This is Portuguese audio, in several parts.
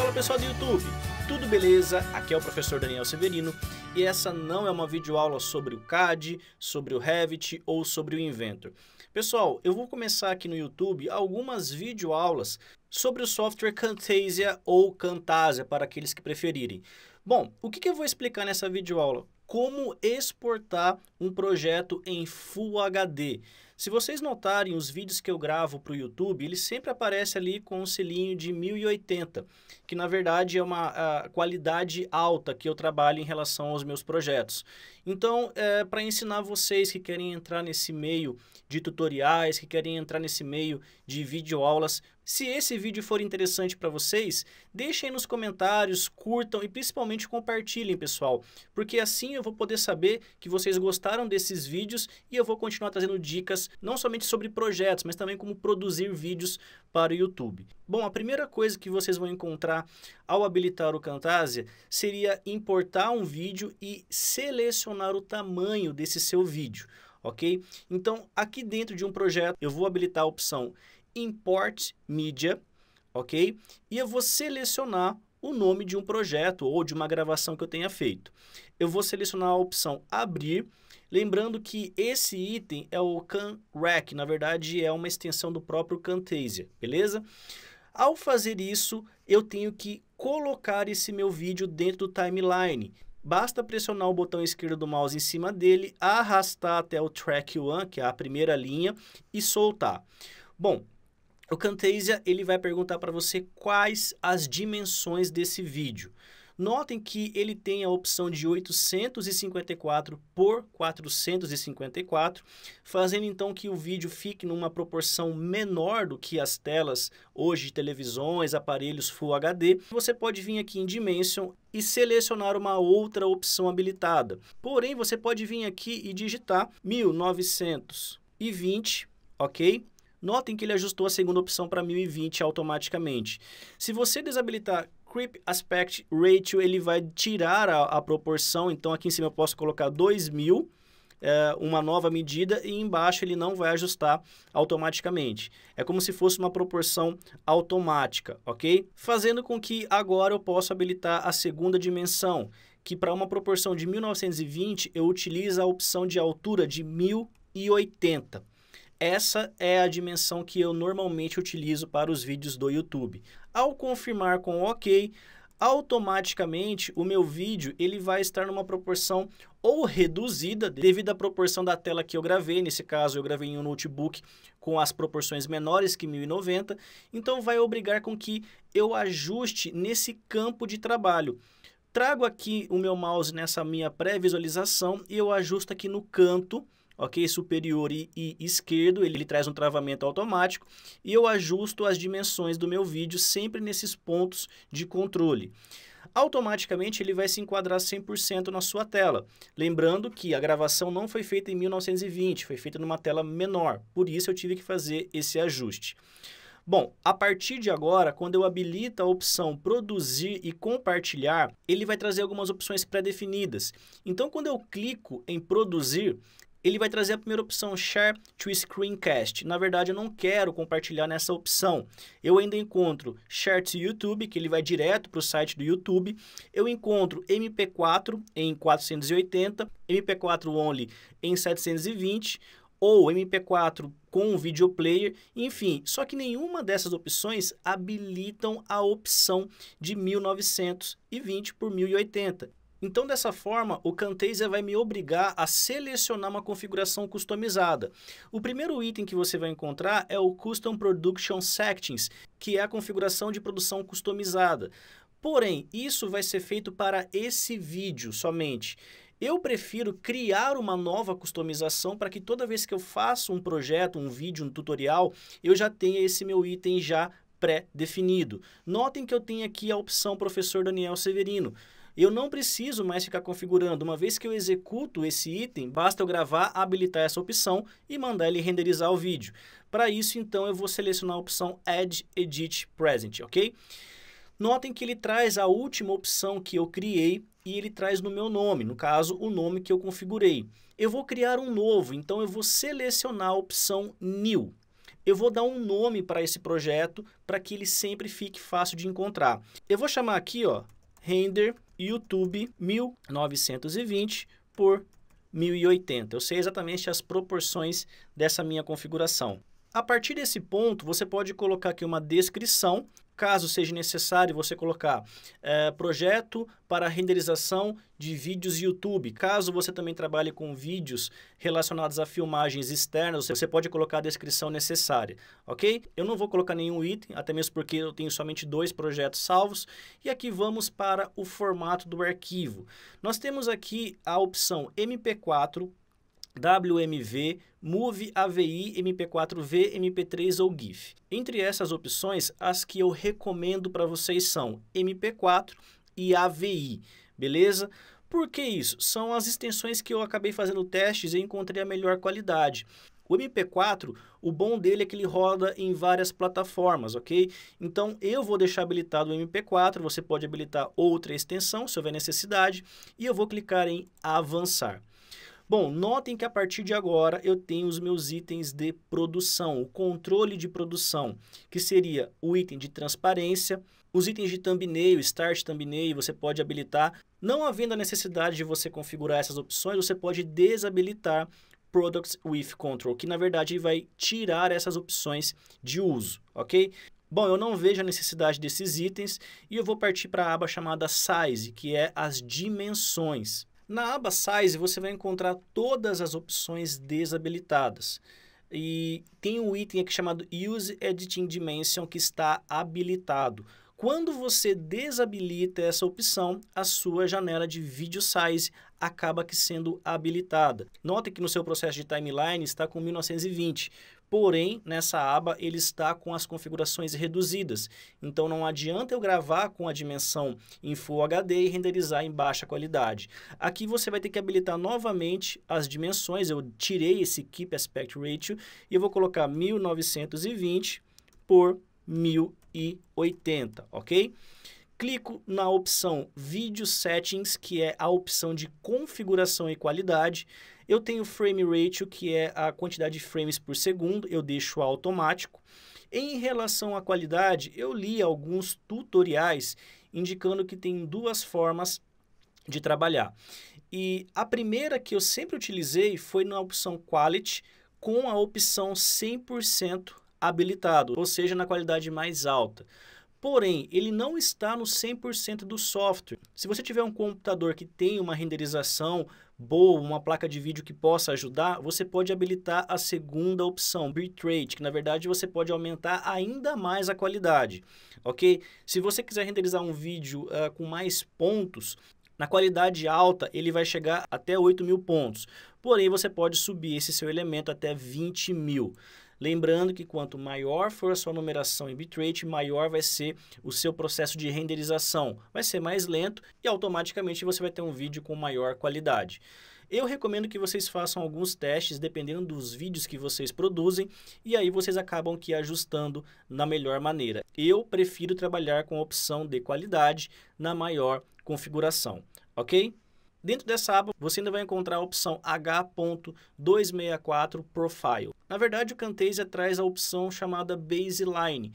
Fala pessoal do YouTube, tudo beleza? Aqui é o professor Daniel Severino e essa não é uma videoaula sobre o CAD, sobre o Revit ou sobre o Inventor. Pessoal, eu vou começar aqui no YouTube algumas videoaulas sobre o software Camtasia ou Camtasia para aqueles que preferirem. Bom, o que, que eu vou explicar nessa videoaula? Como exportar um projeto em Full HD. Se vocês notarem os vídeos que eu gravo para o YouTube, ele sempre aparece ali com um selinho de 1080, que na verdade é uma qualidade alta que eu trabalho em relação aos meus projetos. Então, é, para ensinar vocês que querem entrar nesse meio de tutoriais, que querem entrar nesse meio de videoaulas, se esse vídeo for interessante para vocês, deixem nos comentários, curtam e principalmente compartilhem, pessoal, porque assim eu vou poder saber que vocês gostaram desses vídeos e eu vou continuar trazendo dicas não somente sobre projetos, mas também como produzir vídeos para o YouTube. Bom, a primeira coisa que vocês vão encontrar ao habilitar o Camtasia seria importar um vídeo e selecionar o tamanho desse seu vídeo, ok? Então, aqui dentro de um projeto, eu vou habilitar a opção Import Media, ok? E eu vou selecionar o nome de um projeto ou de uma gravação que eu tenha feito. Eu vou selecionar a opção abrir, lembrando que esse item é o CanRack, na verdade é uma extensão do próprio Camtasia, beleza? Ao fazer isso, eu tenho que colocar esse meu vídeo dentro do timeline. Basta pressionar o botão esquerdo do mouse em cima dele, arrastar até o track 1, que é a primeira linha, e soltar. Bom, o Camtasia ele vai perguntar para você quais as dimensões desse vídeo. Notem que ele tem a opção de 854 por 454, fazendo então que o vídeo fique numa proporção menor do que as telas hoje de televisões, aparelhos Full HD. Você pode vir aqui em Dimension e selecionar uma outra opção habilitada. Porém, você pode vir aqui e digitar 1920, ok? Notem que ele ajustou a segunda opção para 1020 automaticamente. Se você desabilitar Creep Aspect Ratio, ele vai tirar a, a proporção. Então, aqui em cima eu posso colocar 2000 eh, uma nova medida e embaixo ele não vai ajustar automaticamente. É como se fosse uma proporção automática, ok? Fazendo com que agora eu possa habilitar a segunda dimensão, que para uma proporção de 1920 eu utilizo a opção de altura de 1080. Essa é a dimensão que eu normalmente utilizo para os vídeos do YouTube. Ao confirmar com OK, automaticamente o meu vídeo ele vai estar numa proporção ou reduzida devido à proporção da tela que eu gravei, nesse caso eu gravei em um notebook com as proporções menores que 1090, então vai obrigar com que eu ajuste nesse campo de trabalho. Trago aqui o meu mouse nessa minha pré-visualização e eu ajusto aqui no canto ok? Superior e, e esquerdo, ele, ele traz um travamento automático e eu ajusto as dimensões do meu vídeo sempre nesses pontos de controle automaticamente ele vai se enquadrar 100% na sua tela. Lembrando que a gravação não foi feita em 1920, foi feita numa tela menor, por isso eu tive que fazer esse ajuste. Bom, a partir de agora, quando eu habilito a opção produzir e compartilhar, ele vai trazer algumas opções pré-definidas. Então, quando eu clico em produzir, ele vai trazer a primeira opção, Share to Screencast. Na verdade, eu não quero compartilhar nessa opção. Eu ainda encontro Share to YouTube, que ele vai direto para o site do YouTube. Eu encontro MP4 em 480, MP4 Only em 720 ou MP4 com video videoplayer, enfim. Só que nenhuma dessas opções habilitam a opção de 1920 por 1080. Então, dessa forma, o Camtasia vai me obrigar a selecionar uma configuração customizada. O primeiro item que você vai encontrar é o Custom Production Sections, que é a configuração de produção customizada. Porém, isso vai ser feito para esse vídeo somente. Eu prefiro criar uma nova customização para que toda vez que eu faço um projeto, um vídeo, um tutorial, eu já tenha esse meu item já pré-definido. Notem que eu tenho aqui a opção Professor Daniel Severino eu não preciso mais ficar configurando. Uma vez que eu executo esse item, basta eu gravar, habilitar essa opção e mandar ele renderizar o vídeo. Para isso, então, eu vou selecionar a opção Add Edit Present, ok? Notem que ele traz a última opção que eu criei e ele traz no meu nome, no caso, o nome que eu configurei. Eu vou criar um novo, então eu vou selecionar a opção New. Eu vou dar um nome para esse projeto para que ele sempre fique fácil de encontrar. Eu vou chamar aqui, ó, render YouTube 1920 por 1080. Eu sei exatamente as proporções dessa minha configuração. A partir desse ponto, você pode colocar aqui uma descrição, caso seja necessário você colocar é, projeto para renderização de vídeos YouTube. Caso você também trabalhe com vídeos relacionados a filmagens externas, você pode colocar a descrição necessária, ok? Eu não vou colocar nenhum item, até mesmo porque eu tenho somente dois projetos salvos. E aqui vamos para o formato do arquivo. Nós temos aqui a opção MP4, WMV, MOVE, AVI, MP4V, MP3 ou GIF. Entre essas opções, as que eu recomendo para vocês são MP4 e AVI, beleza? Por que isso? São as extensões que eu acabei fazendo testes e encontrei a melhor qualidade. O MP4, o bom dele é que ele roda em várias plataformas, ok? Então eu vou deixar habilitado o MP4, você pode habilitar outra extensão se houver necessidade, e eu vou clicar em avançar. Bom, notem que a partir de agora eu tenho os meus itens de produção, o controle de produção, que seria o item de transparência, os itens de thumbnail, start thumbnail, você pode habilitar. Não havendo a necessidade de você configurar essas opções, você pode desabilitar Products with Control, que na verdade vai tirar essas opções de uso, ok? Bom, eu não vejo a necessidade desses itens e eu vou partir para a aba chamada Size, que é as dimensões. Na aba Size você vai encontrar todas as opções desabilitadas. E tem um item aqui chamado Use Editing Dimension que está habilitado. Quando você desabilita essa opção, a sua janela de Video Size acaba que sendo habilitada. Note que no seu processo de timeline está com 1920 porém nessa aba ele está com as configurações reduzidas. Então não adianta eu gravar com a dimensão em Full HD e renderizar em baixa qualidade. Aqui você vai ter que habilitar novamente as dimensões, eu tirei esse Keep Aspect Ratio e eu vou colocar 1920 por 1080, ok? clico na opção Video Settings, que é a opção de configuração e qualidade. Eu tenho Frame Ratio, que é a quantidade de frames por segundo, eu deixo automático. Em relação à qualidade, eu li alguns tutoriais indicando que tem duas formas de trabalhar. E a primeira que eu sempre utilizei foi na opção Quality, com a opção 100% habilitado, ou seja, na qualidade mais alta. Porém, ele não está no 100% do software. Se você tiver um computador que tem uma renderização boa, uma placa de vídeo que possa ajudar, você pode habilitar a segunda opção, bitrate, que na verdade você pode aumentar ainda mais a qualidade, ok? Se você quiser renderizar um vídeo uh, com mais pontos, na qualidade alta, ele vai chegar até 8 mil pontos. Porém, você pode subir esse seu elemento até 20 mil. Lembrando que quanto maior for a sua numeração em bitrate, maior vai ser o seu processo de renderização. Vai ser mais lento e automaticamente você vai ter um vídeo com maior qualidade. Eu recomendo que vocês façam alguns testes dependendo dos vídeos que vocês produzem e aí vocês acabam que ajustando na melhor maneira. Eu prefiro trabalhar com a opção de qualidade na maior configuração, ok? Dentro dessa aba, você ainda vai encontrar a opção H.264 Profile. Na verdade, o Camtasia traz a opção chamada Baseline,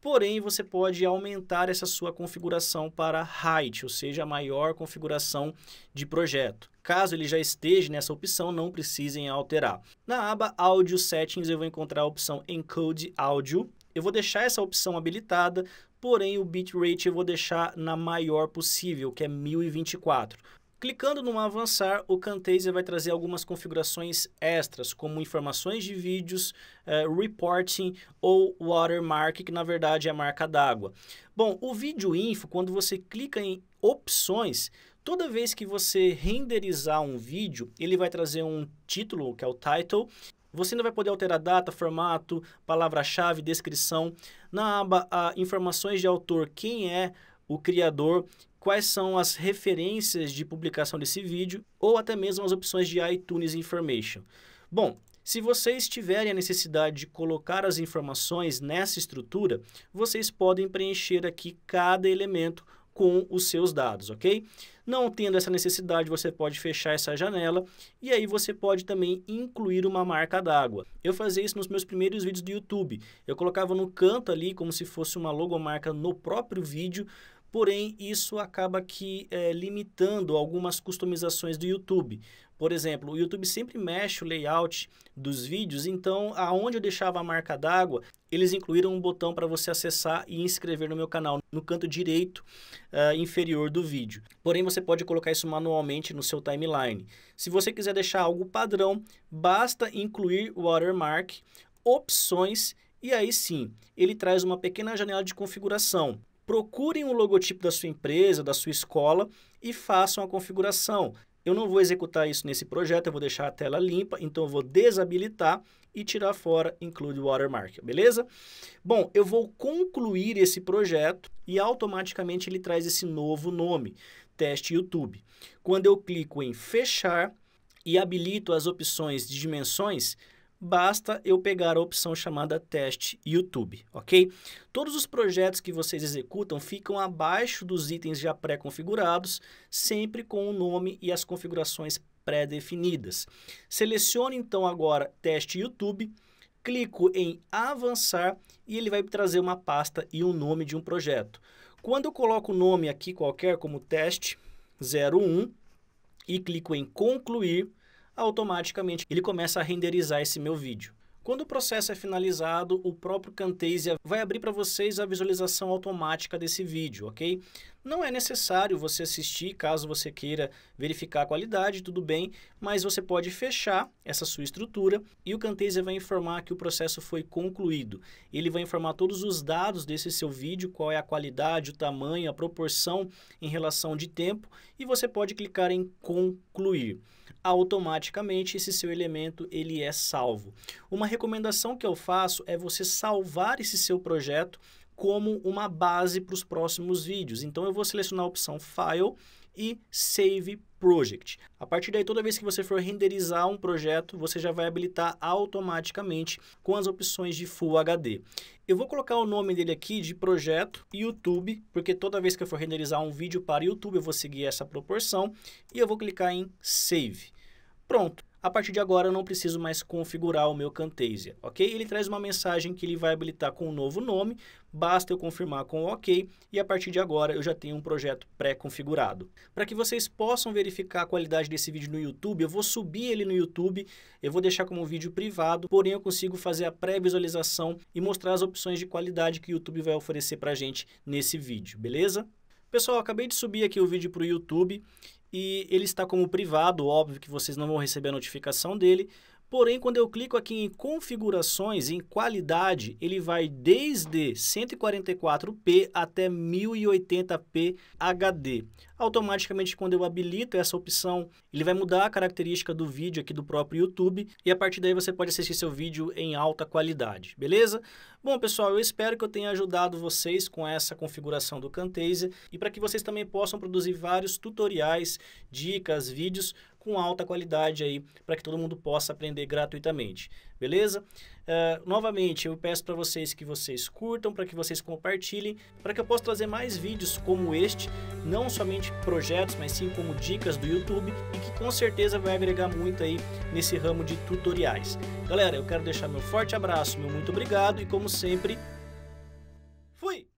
porém você pode aumentar essa sua configuração para height, ou seja, a maior configuração de projeto. Caso ele já esteja nessa opção, não precisem alterar. Na aba Audio Settings eu vou encontrar a opção Encode Audio. Eu vou deixar essa opção habilitada, porém o bitrate eu vou deixar na maior possível, que é 1024. Clicando no avançar, o Camtasia vai trazer algumas configurações extras, como informações de vídeos, eh, reporting ou watermark, que na verdade é a marca d'água. Bom, o vídeo info, quando você clica em opções, toda vez que você renderizar um vídeo, ele vai trazer um título, que é o title, você ainda vai poder alterar data, formato, palavra-chave, descrição. Na aba ah, Informações de Autor, quem é o criador quais são as referências de publicação desse vídeo ou até mesmo as opções de iTunes Information. Bom, se vocês tiverem a necessidade de colocar as informações nessa estrutura, vocês podem preencher aqui cada elemento com os seus dados, ok? Não tendo essa necessidade, você pode fechar essa janela e aí você pode também incluir uma marca d'água. Eu fazia isso nos meus primeiros vídeos do YouTube. Eu colocava no canto ali como se fosse uma logomarca no próprio vídeo Porém, isso acaba que é, limitando algumas customizações do YouTube. Por exemplo, o YouTube sempre mexe o layout dos vídeos, então aonde eu deixava a marca d'água, eles incluíram um botão para você acessar e inscrever no meu canal, no canto direito uh, inferior do vídeo. Porém, você pode colocar isso manualmente no seu timeline. Se você quiser deixar algo padrão, basta incluir o watermark, opções e aí sim, ele traz uma pequena janela de configuração procurem o logotipo da sua empresa, da sua escola e façam a configuração. Eu não vou executar isso nesse projeto, eu vou deixar a tela limpa, então eu vou desabilitar e tirar fora Include Watermark, beleza? Bom, eu vou concluir esse projeto e automaticamente ele traz esse novo nome, Teste YouTube. Quando eu clico em Fechar e habilito as opções de dimensões, basta eu pegar a opção chamada teste YouTube, ok? Todos os projetos que vocês executam ficam abaixo dos itens já pré-configurados, sempre com o nome e as configurações pré-definidas. Selecione então agora teste YouTube, clico em avançar e ele vai trazer uma pasta e o um nome de um projeto. Quando eu coloco o nome aqui qualquer como teste 01 e clico em concluir, automaticamente ele começa a renderizar esse meu vídeo. Quando o processo é finalizado, o próprio Camtasia vai abrir para vocês a visualização automática desse vídeo, ok? Não é necessário você assistir caso você queira verificar a qualidade, tudo bem, mas você pode fechar essa sua estrutura e o Camtasia vai informar que o processo foi concluído. Ele vai informar todos os dados desse seu vídeo, qual é a qualidade, o tamanho, a proporção em relação de tempo e você pode clicar em concluir. Automaticamente esse seu elemento ele é salvo. Uma recomendação que eu faço é você salvar esse seu projeto como uma base para os próximos vídeos. Então eu vou selecionar a opção File e Save Project. A partir daí, toda vez que você for renderizar um projeto, você já vai habilitar automaticamente com as opções de Full HD. Eu vou colocar o nome dele aqui de projeto YouTube, porque toda vez que eu for renderizar um vídeo para YouTube, eu vou seguir essa proporção e eu vou clicar em Save. Pronto a partir de agora eu não preciso mais configurar o meu Camtasia, ok? Ele traz uma mensagem que ele vai habilitar com um novo nome, basta eu confirmar com OK e a partir de agora eu já tenho um projeto pré-configurado. Para que vocês possam verificar a qualidade desse vídeo no YouTube, eu vou subir ele no YouTube, eu vou deixar como um vídeo privado, porém eu consigo fazer a pré-visualização e mostrar as opções de qualidade que o YouTube vai oferecer para gente nesse vídeo, beleza? Pessoal, acabei de subir aqui o vídeo para o YouTube e ele está como privado, óbvio que vocês não vão receber a notificação dele, Porém, quando eu clico aqui em configurações, em qualidade, ele vai desde 144p até 1080p HD. Automaticamente, quando eu habilito essa opção, ele vai mudar a característica do vídeo aqui do próprio YouTube e a partir daí você pode assistir seu vídeo em alta qualidade, beleza? Bom, pessoal, eu espero que eu tenha ajudado vocês com essa configuração do Camtasia e para que vocês também possam produzir vários tutoriais, dicas, vídeos com alta qualidade aí para que todo mundo possa aprender gratuitamente, beleza? Uh, novamente, eu peço para vocês que vocês curtam, para que vocês compartilhem, para que eu possa trazer mais vídeos como este, não somente projetos, mas sim como dicas do YouTube e que com certeza vai agregar muito aí nesse ramo de tutoriais. Galera, eu quero deixar meu forte abraço, meu muito obrigado e como sempre, fui!